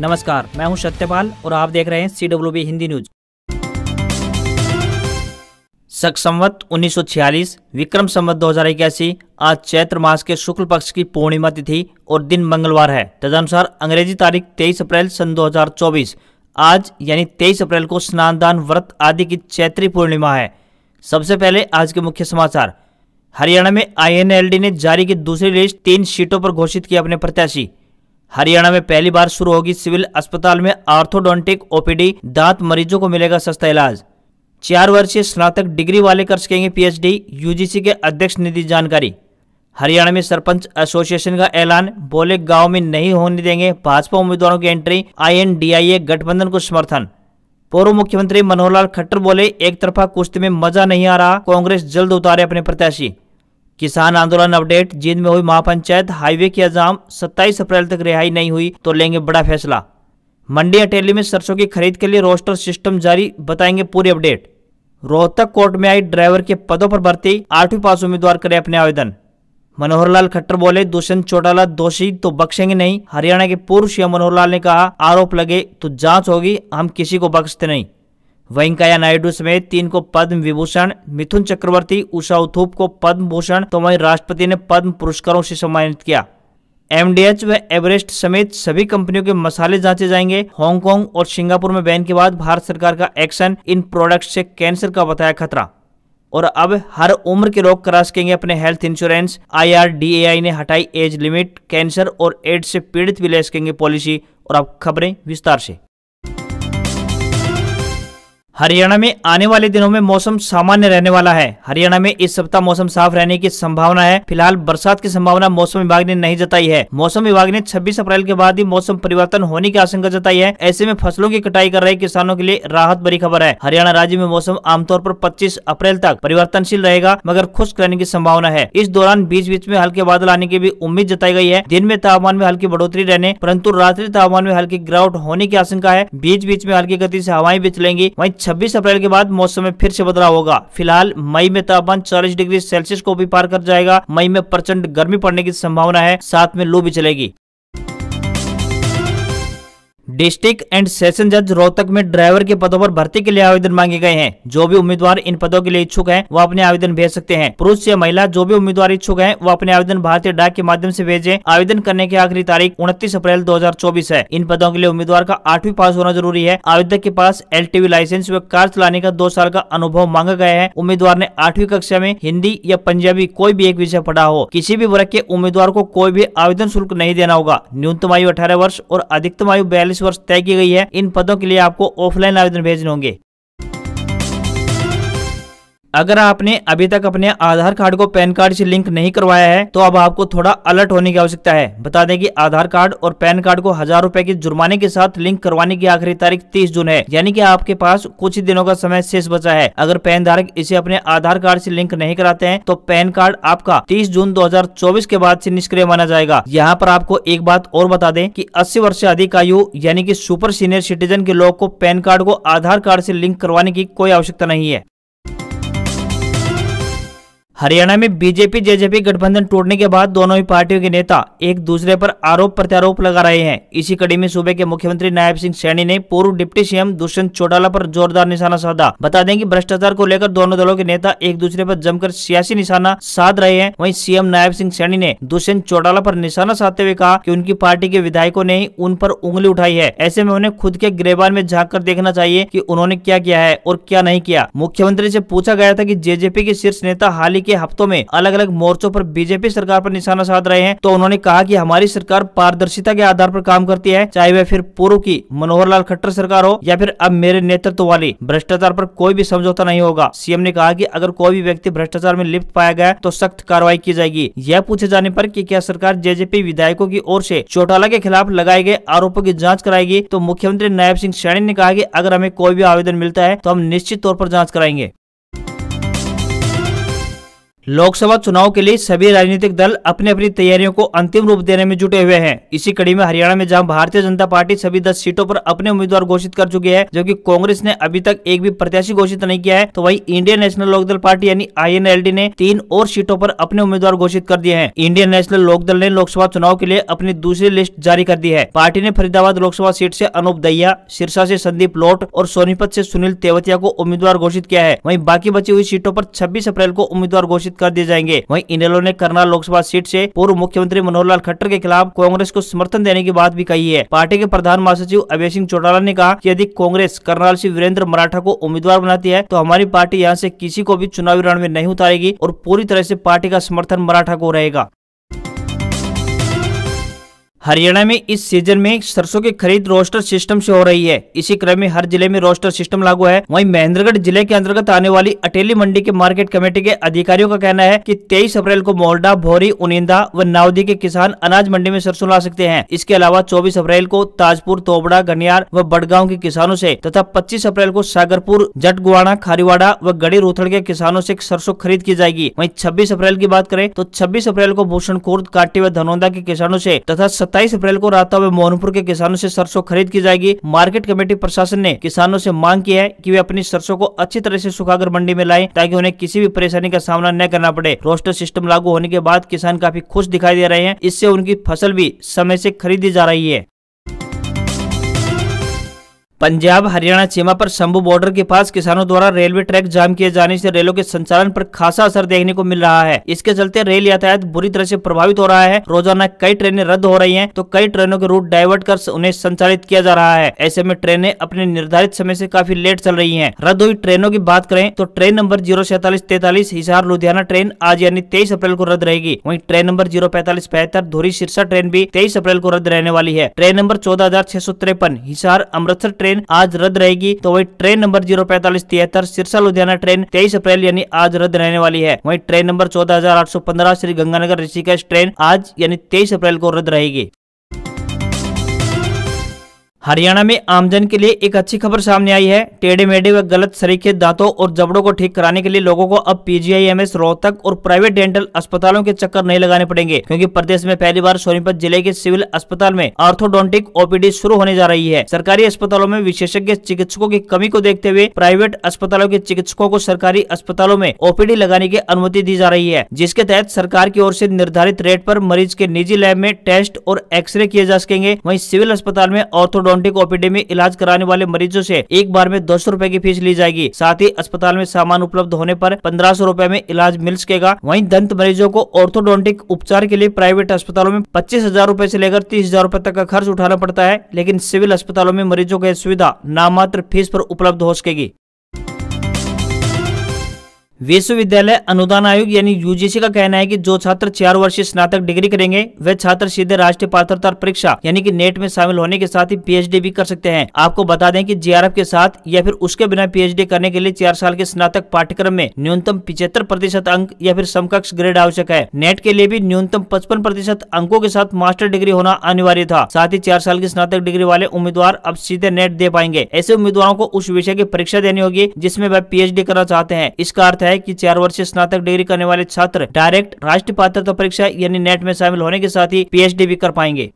नमस्कार मैं हूं सत्यपाल और आप देख रहे हैं C W B Hindi news Shaka Samvat 1946 Vikram संवत दो हजार इक्यासी आज चैत्र मास के शुक्ल पक्ष की पूर्णिमा तिथि और दिन मंगलवार है तदनुसार अंग्रेजी तारीख 23 अप्रैल सन 2024 आज यानी 23 अप्रैल को स्नान दान व्रत आदि की चैत्री पूर्णिमा है सबसे पहले आज के मुख्य समाचार हरियाणा में आईएनएलडी ने जारी की दूसरी लिस्ट तीन सीटों पर घोषित किया अपने प्रत्याशी हरियाणा में पहली बार शुरू होगी सिविल अस्पताल में आर्थोडोंटिक ओपीडी दांत मरीजों को मिलेगा सस्ता इलाज चार वर्षीय स्नातक डिग्री वाले कर सकेंगे पीएचडी यूजीसी के अध्यक्ष ने दी जानकारी हरियाणा में सरपंच एसोसिएशन का ऐलान बोले गांव में नहीं होने देंगे भाजपा उम्मीदवारों की एंट्री आईएनडीआईए गठबंधन को समर्थन पूर्व मुख्यमंत्री मनोहर लाल खट्टर बोले एक तरफा कुश्ती में मजा नहीं आ रहा कांग्रेस जल्द उतारे अपने प्रत्याशी किसान आंदोलन अपडेट जींद में हुई महापंचायत हाईवे की अजाम 27 अप्रैल तक रिहाई नहीं हुई तो लेंगे बड़ा फैसला मंडी अटेली में सरसों की खरीद के लिए रोस्टर सिस्टम जारी बताएंगे पूरी अपडेट रोहतक कोर्ट में आई ड्राइवर के पदों पर भर्ती आठवीं पास उम्मीदवार करे अपने आवेदन मनोहर लाल खट्टर बोले दुष्यंत चौटाला दोषी तो बख्शेंगे नहीं हरियाणा के पूर्व सीएम मनोहर लाल ने कहा आरोप लगे तो जांच होगी हम किसी को बख्शते नहीं वेंकैया नायडू समेत तीन को पद्म विभूषण मिथुन चक्रवर्ती उषा उथूप को पद्म भूषण तो वहीं राष्ट्रपति ने पद्म पुरस्कारों से सम्मानित किया एमडीएच व एवरेस्ट समेत सभी कंपनियों के मसाले जांचे जाएंगे हांगकांग और सिंगापुर में बैन के बाद भारत सरकार का एक्शन इन प्रोडक्ट से कैंसर का बताया खतरा और अब हर उम्र के लोग करा सकेंगे अपने हेल्थ इंश्योरेंस आईआरडीएआई ने हटाई एज लिमिट कैंसर और एड्स से पीड़ित भी ले सकेंगे पॉलिसी और अब खबरें विस्तार से हरियाणा में आने वाले दिनों में मौसम सामान्य रहने वाला है हरियाणा में इस सप्ताह मौसम साफ रहने की संभावना है फिलहाल बरसात की संभावना मौसम विभाग ने नहीं जताई है मौसम विभाग ने 26 अप्रैल के बाद ही मौसम परिवर्तन होने की आशंका जताई है ऐसे में फसलों की कटाई कर रहे किसानों के लिए राहत भरी खबर है हरियाणा राज्य में मौसम आमतौर पर पच्चीस अप्रैल तक परिवर्तनशील रहेगा मगर खुश्क रहने की संभावना है इस दौरान बीच बीच में हल्के बादल आने की भी उम्मीद जताई गयी है दिन में तापमान में हल्की बढ़ोतरी रहने परन्तु रात्रि तापमान में हल्की गिरावट होने की आशंका है बीच बीच में हल्की गति ऐसी हवाएं भी चलेंगी वही 26 अप्रैल के बाद मौसम में फिर से बदलाव होगा फिलहाल मई में तापमान चालीस डिग्री सेल्सियस को भी पार कर जाएगा मई में प्रचंड गर्मी पड़ने की संभावना है साथ में लू भी चलेगी डिस्ट्रिक्ट एंड सेशन जज रोहतक में ड्राइवर के पदों पर भर्ती के लिए आवेदन मांगे गए हैं जो भी उम्मीदवार इन पदों के लिए इच्छुक हैं वो अपने आवेदन भेज सकते हैं पुरुष या महिला जो भी उम्मीदवार इच्छुक हैं वो अपने आवेदन भारतीय डाक के माध्यम से भेजें आवेदन करने की आखिरी तारीख उनतीस अप्रैल 2024 है इन पदों के लिए उम्मीदवार का आठवीं पास होना जरूरी है आवेदक के पास एल लाइसेंस व कार चलाने का दो साल का अनुभव मांगा गया है उम्मीदवार ने आठवीं कक्षा में हिंदी या पंजाबी कोई भी एक विषय पढ़ा हो किसी भी वर्ग के उम्मीदवार को कोई भी आवेदन शुल्क नहीं देना होगा न्यूनतम आयु अठारह वर्ष और अधिकतम आयु बयालीस वर्ष तय की गई है इन पदों के लिए आपको ऑफलाइन आवेदन भेजने होंगे अगर आपने अभी तक अपने आधार कार्ड को पैन कार्ड से लिंक नहीं करवाया है तो अब आपको थोड़ा अलर्ट होने की आवश्यकता है बता दें कि आधार कार्ड और पैन कार्ड को हजार रूपए के जुर्माने के साथ लिंक करवाने की आखिरी तारीख 30 जून है यानी कि आपके पास कुछ ही दिनों का समय शेष बचा है अगर पैन धारक इसे अपने आधार कार्ड ऐसी लिंक नहीं कराते हैं तो पैन कार्ड आपका तीस जून दो के बाद ऐसी निष्क्रिय माना जाएगा यहाँ पर आपको एक बात और बता दें की अस्सी वर्ष ऐसी अधिक आयु यानी की सुपर सीनियर सिटीजन के लोग को पैन कार्ड को आधार कार्ड ऐसी लिंक करवाने की कोई आवश्यकता नहीं है हरियाणा में बीजेपी जेजेपी गठबंधन टूटने के बाद दोनों ही पार्टियों के नेता एक दूसरे पर आरोप प्रत्यारोप लगा रहे हैं इसी कड़ी में सूबे के मुख्यमंत्री नायब सिंह सैनी ने पूर्व डिप्टी सीएम दुष्यंत चौटाला पर जोरदार निशाना साधा बता दें कि भ्रष्टाचार को लेकर दोनों दलों के नेता एक दूसरे पर जमकर सियासी निशाना साध रहे हैं वही सीएम नायब सिंह सैनी ने दुष्यंत चौटाला पर निशाना साधते हुए कहा की उनकी पार्टी के विधायकों ने उन पर उंगली उठाई है ऐसे में उन्हें खुद के गिरबान में झाँक कर देखना चाहिए की उन्होंने क्या किया है और क्या नहीं किया मुख्यमंत्री ऐसी पूछा गया था की जेजेपी के शीर्ष नेता हाल ही के हफ्तों में अलग अलग मोर्चों पर बीजेपी सरकार पर निशाना साध रहे हैं तो उन्होंने कहा कि हमारी सरकार पारदर्शिता के आधार पर काम करती है चाहे वह फिर पूर्व की मनोहर लाल खट्टर सरकार हो या फिर अब मेरे नेतृत्व वाली भ्रष्टाचार पर कोई भी समझौता नहीं होगा सीएम ने कहा कि अगर कोई भी व्यक्ति भ्रष्टाचार में लिप्त पाया गया तो सख्त कार्रवाई की जाएगी यह पूछे जाने पर कि क्या सरकार जेजेपी विधायकों की ओर से चौटाला के खिलाफ लगाए गए आरोपों की जांच कराएगी तो मुख्यमंत्री नायब सिंह सैनी ने कहा कि अगर हमें कोई भी आवेदन मिलता है तो हम निश्चित तौर पर जांच कराएंगे लोकसभा चुनाव के लिए सभी राजनीतिक दल अपनी अपनी तैयारियों को अंतिम रूप देने में जुटे हुए हैं इसी कड़ी में हरियाणा में जहां भारतीय जनता पार्टी सभी दस सीटों पर अपने उम्मीदवार घोषित कर चुकी है जबकि कांग्रेस ने अभी तक एक भी प्रत्याशी घोषित नहीं किया है तो वहीं इंडियन नेशनल लोकदल पार्टी यानी आई ने तीन और सीटों आरोप अपने उम्मीदवार घोषित कर दिए हैं इंडियन नेशनल लोकदल ने लोकसभा चुनाव के लिए अपनी दूसरी लिस्ट जारी कर दी है पार्टी ने फरीदाबाद लोकसभा सीट ऐसी अनूप दहिया सिरसा ऐसी संदीप लोट और सोनीपत ऐसी सुनील तेवतिया को उम्मीदवार घोषित किया है वही बाकी बची हुई सीटों आरोप छब्बीस अप्रैल को उम्मीदवार घोषित घोषित कर दिए जाएंगे वही इनेलो ने करनाल लोकसभा सीट ऐसी पूर्व मुख्यमंत्री मनोहर लाल खट्टर के खिलाफ कांग्रेस को समर्थन देने की बात भी कही है पार्टी के प्रधान महासचिव अभय सिंह चौटाला ने कहा की यदि कांग्रेस करनाल ऐसी वीरेंद्र मराठा को उम्मीदवार बनाती है तो हमारी पार्टी यहाँ ऐसी किसी को भी चुनावी रण में नहीं उतारेगी और पूरी तरह ऐसी पार्टी का समर्थन मराठा को रहेगा हरियाणा में इस सीजन में सरसों की खरीद रोस्टर सिस्टम से हो रही है इसी क्रम में हर जिले में रोस्टर सिस्टम लागू है वहीं महेंद्रगढ़ जिले के अंतर्गत आने वाली अटेली मंडी के मार्केट कमेटी के अधिकारियों का कहना है कि 23 अप्रैल को मोरडा भोरी उनिंदा व नावदी के किसान अनाज मंडी में सरसों ला सकते हैं इसके अलावा चौबीस अप्रैल को ताजपुर तोबड़ा गनियार व बडगांव के किसानों ऐसी तथा पच्चीस अप्रैल को सागरपुर जटगुआना खारीवाड़ा व गढ़ी रोथड़ के किसानों ऐसी सरसों खरीद की जाएगी वही छब्बीस अप्रैल की बात करें तो छब्बीस अप्रैल को भूषण कोर्द काटी व धनौंदा के किसानों ऐसी तथा सत्ताईस अप्रैल को रातावे मोहनपुर के किसानों से सरसों खरीद की जाएगी मार्केट कमेटी प्रशासन ने किसानों से मांग की है कि वे अपनी सरसों को अच्छी तरह से सुखाकर मंडी में लाएं ताकि उन्हें किसी भी परेशानी का सामना न करना पड़े रोस्टर सिस्टम लागू होने के बाद किसान काफी खुश दिखाई दे रहे हैं इससे उनकी फसल भी समय से खरीदी जा रही है पंजाब हरियाणा सीमा पर शंभू बॉर्डर के पास किसानों द्वारा रेलवे ट्रैक जाम किए जाने से रेलों के संचालन पर खासा असर देखने को मिल रहा है इसके चलते रेल यातायात बुरी तरह से प्रभावित हो रहा है रोजाना कई ट्रेनें रद्द हो रही हैं तो कई ट्रेनों के रूट डाइवर्ट कर उन्हें संचालित किया जा रहा है ऐसे में ट्रेनें अपने निर्धारित समय ऐसी काफी लेट चल रही है रद्द हुई ट्रेनों की बात करें तो ट्रेन नंबर जीरो सैतालीस तैतालीस हिसार लुधियाना ट्रेन आज यानी तेईस अप्रैल को रद्द रहेगी वही ट्रेन नंबर जीरो पैतालीस बेहतर धुरी सिरसा ट्रेन भी तेईस अप्रैल को रद्द रहने वाली है ट्रेन नंबर चौदह हिसार अमृतसर ट्रेन ट्रेन आज रद्द रहेगी तो वही ट्रेन नंबर जीरो पैंतालीस तिहत्तर सिरसा लुधियाना ट्रेन तेईस अप्रैल यानी आज रद्द रहने वाली है वही ट्रेन नंबर चौदह श्री गंगानगर ऋषिकेश ट्रेन आज यानी तेईस अप्रैल को रद्द रहेगी हरियाणा में आमजन के लिए एक अच्छी खबर सामने आई है टेढ़े मेढ़े व गलत सरीखे दांतों और जबड़ों को ठीक कराने के लिए लोगों को अब पीजीआईएमएस रोहतक और प्राइवेट डेंटल अस्पतालों के चक्कर नहीं लगाने पड़ेंगे क्योंकि प्रदेश में पहली बार सोनीपत जिले के सिविल अस्पताल में आर्थोडोंटिक ओपीडी शुरू होने जा रही है सरकारी अस्पतालों में विशेषज्ञ चिकित्सकों की कमी को देखते हुए प्राइवेट अस्पतालों के चिकित्सकों को सरकारी अस्पतालों में ओपीडी लगाने की अनुमति दी जा रही है जिसके तहत सरकार की ओर ऐसी निर्धारित रेट आरोप मरीज के निजी लैब में टेस्ट और एक्सरे किए जा सकेंगे वही सिविल अस्पताल में ऑर्थोडो टोरंटिक ओपीडी में इलाज कराने वाले मरीजों से एक बार में दो सौ की फीस ली जाएगी साथ ही अस्पताल में सामान उपलब्ध होने पर पंद्रह सौ में इलाज मिल सकेगा वहीं दंत मरीजों को ऑर्थोडोंटिक उपचार के लिए प्राइवेट अस्पतालों में पच्चीस हजार रूपए ऐसी लेकर तीस हजार रूपए तक का खर्च उठाना पड़ता है लेकिन सिविल अस्पतालों में मरीजों को सुविधा नामात्र फीस आरोप उपलब्ध हो सकेगी विश्वविद्यालय अनुदान आयोग यानी यूजीसी का कहना है कि जो छात्र चार वर्षीय स्नातक डिग्री करेंगे वे छात्र सीधे राष्ट्रीय पात्रता परीक्षा यानी कि नेट में शामिल होने के साथ ही पीएचडी भी कर सकते हैं आपको बता दें कि जीआरएफ के साथ या फिर उसके बिना पीएचडी करने के लिए चार साल के स्नातक पाठ्यक्रम में न्यूनतम पिछहत्तर प्रतिशत अंक या फिर समकक्ष ग्रेड आवश्यक है नेट के लिए भी न्यूनतम पचपन प्रतिशत अंकों के साथ मास्टर डिग्री होना अनिवार्य था साथ ही चार साल की स्नातक डिग्री वाले उम्मीदवार अब सीधे नेट दे पाएंगे ऐसे उम्मीदवारों को उस विषय की परीक्षा देनी होगी जिसमे वह पी करना चाहते हैं इसका अर्थ है है कि चार वर्षीय स्नातक डिग्री करने वाले छात्र डायरेक्ट राष्ट्रीय पात्रता परीक्षा यानी नेट में शामिल होने के साथ ही पीएचडी भी कर पाएंगे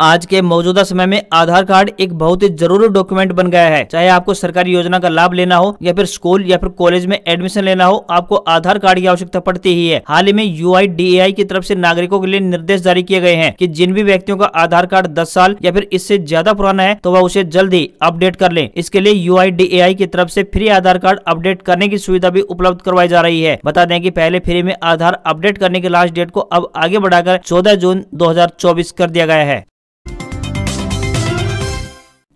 आज के मौजूदा समय में आधार कार्ड एक बहुत ही जरूरी डॉक्यूमेंट बन गया है चाहे आपको सरकारी योजना का लाभ लेना हो या फिर स्कूल या फिर कॉलेज में एडमिशन लेना हो आपको आधार कार्ड की आवश्यकता पड़ती ही है हाल ही में यू की तरफ से नागरिकों के लिए निर्देश जारी किए गए हैं कि जिन भी व्यक्तियों का आधार कार्ड दस साल या फिर इससे ज्यादा पुराना है तो वह उसे जल्द ही अपडेट कर ले इसके लिए यू की तरफ ऐसी फ्री आधार कार्ड अपडेट करने की सुविधा भी उपलब्ध करवाई जा रही है बता दें की पहले फ्री में आधार अपडेट करने की लास्ट डेट को अब आगे बढ़ाकर चौदह जून दो कर दिया गया है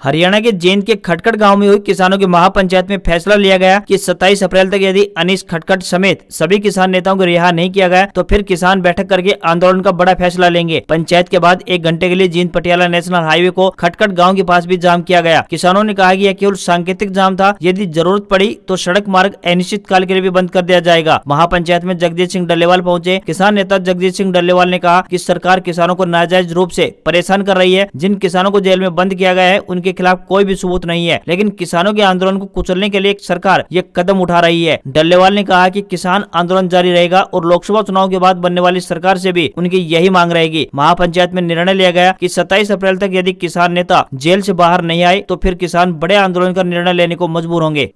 हरियाणा के जैन के खटखट गांव में हुई किसानों की महापंचायत में फैसला लिया गया कि 27 अप्रैल तक यदि अनिश खटखट समेत सभी किसान नेताओं को रिहा नहीं किया गया तो फिर किसान बैठक करके आंदोलन का बड़ा फैसला लेंगे पंचायत के बाद एक घंटे के लिए जींद पटियाला नेशनल हाईवे को खटखट गाँव के पास भी जाम किया गया किसानों ने कहा की यह केवल सांकेतिक जाम था यदि जरूरत पड़ी तो सड़क मार्ग अनिश्चित काल के लिए भी बंद कर दिया जाएगा महापंचायत में जगजीत सिंह डल्लेवाल पहुँचे किसान नेता जगजीत सिंह डल्लेवाल ने कहा की सरकार किसानों को नाजायज रूप ऐसी परेशान कर रही है जिन किसानों को जेल में बंद किया गया है उनके के खिलाफ कोई भी सबूत नहीं है लेकिन किसानों के आंदोलन को कुचलने के लिए सरकार ये कदम उठा रही है डल्लेवाल ने कहा की किसान आंदोलन जारी रहेगा और लोकसभा चुनाव के बाद बनने वाली सरकार ऐसी भी उनकी यही मांग रहेगी महापंचायत में निर्णय लिया गया की सत्ताईस अप्रैल तक यदि किसान नेता जेल ऐसी बाहर नहीं आए तो फिर किसान बड़े आंदोलन का निर्णय लेने को मजबूर होंगे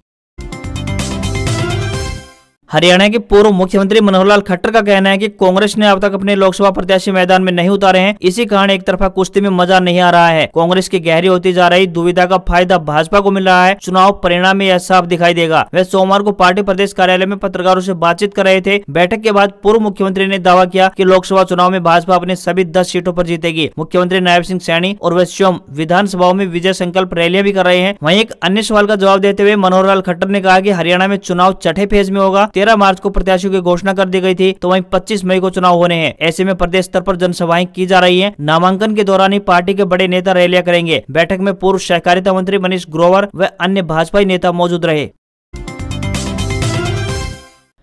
हरियाणा के पूर्व मुख्यमंत्री मनोहर लाल खट्टर का कहना है कि कांग्रेस ने अब तक अपने लोकसभा प्रत्याशी मैदान में नहीं उतारे हैं इसी कारण एक तरफा कुश्ती में मजा नहीं आ रहा है कांग्रेस की गहरी होती जा रही दुविधा का फायदा भाजपा को मिल रहा है चुनाव परिणाम में यह साफ दिखाई देगा वह सोमवार को पार्टी प्रदेश कार्यालय में पत्रकारों ऐसी बातचीत कर रहे थे बैठक के बाद पूर्व मुख्यमंत्री ने दावा किया की कि लोकसभा चुनाव में भाजपा अपने सभी दस सीटों आरोप जीतेगी मुख्यमंत्री नायब सिंह सैनी और वह स्वयं विधानसभाओं में विजय संकल्प रैलियां भी कर रहे हैं वही एक अन्य सवाल का जवाब देते हुए मनोहर लाल खट्टर ने कहा की हरियाणा में चुनाव छठे फेज में होगा तेरह मार्च को प्रत्याशियों की घोषणा कर दी गयी थी तो वही पच्चीस मई को चुनाव होने हैं ऐसे में प्रदेश स्तर आरोप जनसभाएं की जा रही है नामांकन के दौरान ही पार्टी के बड़े नेता रैलियां करेंगे बैठक में पूर्व सहकारिता मंत्री मनीष ग्रोवर व अन्य भाजपा नेता मौजूद रहे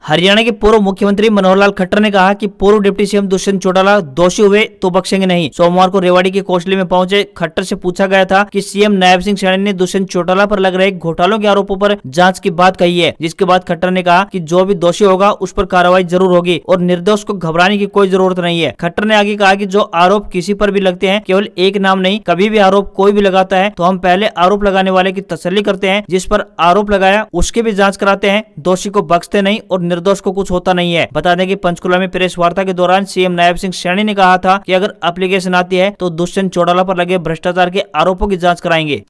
हरियाणा के पूर्व मुख्यमंत्री मनोहर लाल खट्टर ने कहा कि पूर्व डिप्टी सीएम दुष्यंत चौटाला दोषी हुए तो बख्शेंगे नहीं सोमवार को रेवाड़ी के कोसले में पहुंचे खट्टर से पूछा गया था कि सीएम नायब सिंह सैनी ने दुष्यंत चौटाला पर लग रहे घोटालों के आरोपों पर जांच की बात कही है जिसके बाद खट्टर ने कहा की जो भी दोषी होगा उस पर कार्रवाई जरूर होगी और निर्दोष को घबराने की कोई जरूरत नहीं है खट्टर ने आगे कहा की जो आरोप किसी पर भी लगते हैं केवल एक नाम नहीं कभी भी आरोप कोई भी लगाता है तो हम पहले आरोप लगाने वाले की तसली करते हैं जिस पर आरोप लगाया उसकी भी जाँच कराते हैं दोषी को बख्शते नहीं और निर्दोष को कुछ होता नहीं है बता दें की पंचकुला में प्रेस वार्ता के दौरान सीएम नायब सिंह सैनी ने कहा था की अगर अप्लीकेशन आती है तो दुष्यंत चौटाला आरोप लगे भ्रष्टाचार के आरोपों की जाँच कराएंगे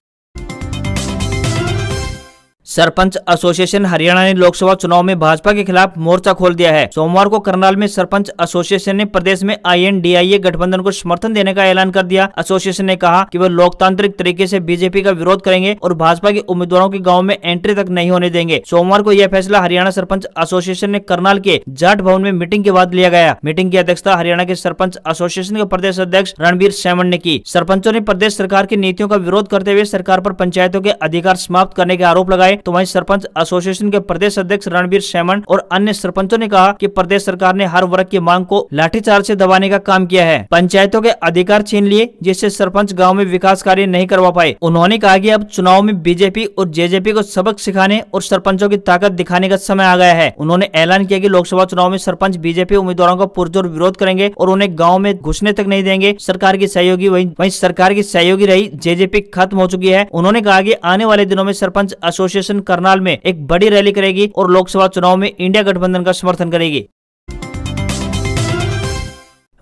सरपंच एसोसिएशन हरियाणा ने लोकसभा चुनाव में भाजपा के खिलाफ मोर्चा खोल दिया है सोमवार को करनाल में सरपंच एसोसिएशन ने प्रदेश में आईएनडीआईए गठबंधन को समर्थन देने का ऐलान कर दिया एसोसिएशन ने कहा कि वह लोकतांत्रिक तरीके से बीजेपी का विरोध करेंगे और भाजपा के उम्मीदवारों के गाँव में एंट्री तक नहीं होने देंगे सोमवार को यह फैसला हरियाणा सरपंच एसोसिएशन ने करनाल के जाट भवन में मीटिंग के बाद लिया गया मीटिंग की अध्यक्षता हरियाणा के सरपंच एसोसिएशन के प्रदेश अध्यक्ष रणबीर सैमन ने की सरपंचों ने प्रदेश सरकार की नीतियों का विरोध करते हुए सरकार आरोप पंचायतों के अधिकार समाप्त करने के आरोप लगाए तो वहीं सरपंच एसोसिएशन के प्रदेश अध्यक्ष रणवीर सैमन और अन्य सरपंचों ने कहा कि प्रदेश सरकार ने हर वर्ग की मांग को लाठीचार्ज से दबाने का काम किया है पंचायतों के अधिकार छीन लिए जिससे सरपंच गाँव में विकास कार्य नहीं करवा पाए उन्होंने कहा की अब चुनाव में बीजेपी और जेजेपी को सबक सिखाने और सरपंचों की ताकत दिखाने का समय आ गया है उन्होंने ऐलान किया की लोकसभा चुनाव में सरपंच बीजेपी उम्मीदवारों का पुरजोर विरोध करेंगे और उन्हें गाँव में घुसने तक नहीं देंगे सरकार की सहयोगी वही वही सरकार की सहयोगी रही जेजेपी खत्म हो चुकी है उन्होंने कहा की आने वाले दिनों में सरपंच एसोसिएशन कॉरपोरेशन करनाल में एक बड़ी रैली करेगी और लोकसभा चुनाव में इंडिया गठबंधन का समर्थन करेगी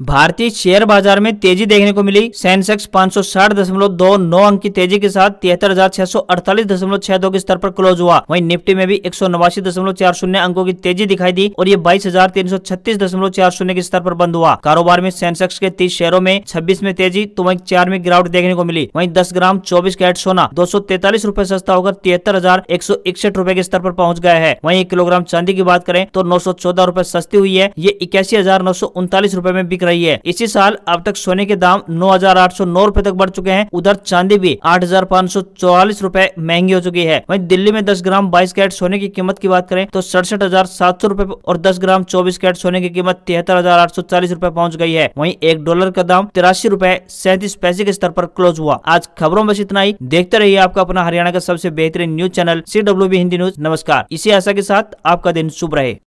भारतीय शेयर बाजार में तेजी देखने को मिली सेंसेक्स 560.29 अंक की तेजी के साथ तिहत्तर के स्तर पर क्लोज हुआ वहीं निफ्टी में भी एक अंकों की तेजी दिखाई दी और ये बाईस के स्तर पर बंद हुआ कारोबार में सेंसेक्स के तीस शेयरों में छब्बीस में तेजी तो वही चार में गिरावट देखने को मिली वही दस ग्राम चौबीस कैट सोना दो रूपए सस्ता होकर तिहत्तर रूपए के स्तर आरोप पहुंच गया है वही एक किलोग्राम चांदी की बात करें तो नौ रूपए सस्ती हुई है ये इक्यासी रूपए में बिक रही है इसी साल अब तक सोने के दाम नौ हजार आठ सौ नौ रूपए तक बढ़ चुके हैं उधर चांदी भी आठ हजार पाँच सौ चौवालीस रूपए महंगी हो चुकी है वही दिल्ली में दस ग्राम बाईस कैरेट सोने की कीमत की बात करें तो सड़सठ हजार सात सौ रूपए और दस ग्राम चौबीस कैरेट सोने की कीमत तिहत्तर हजार आठ सौ चालीस रूपए पहुँच गई है वही एक डॉलर का दाम तिरासी रूपए सैंतीस पैसे के स्तर पर क्लोज हुआ आज खबरों में इतना ही देखते रहिए आपका अपना हरियाणा का सबसे बेहतरीन news channel C Hindi news नमस्कार इसी आशा के साथ आपका दिन शुभ रहे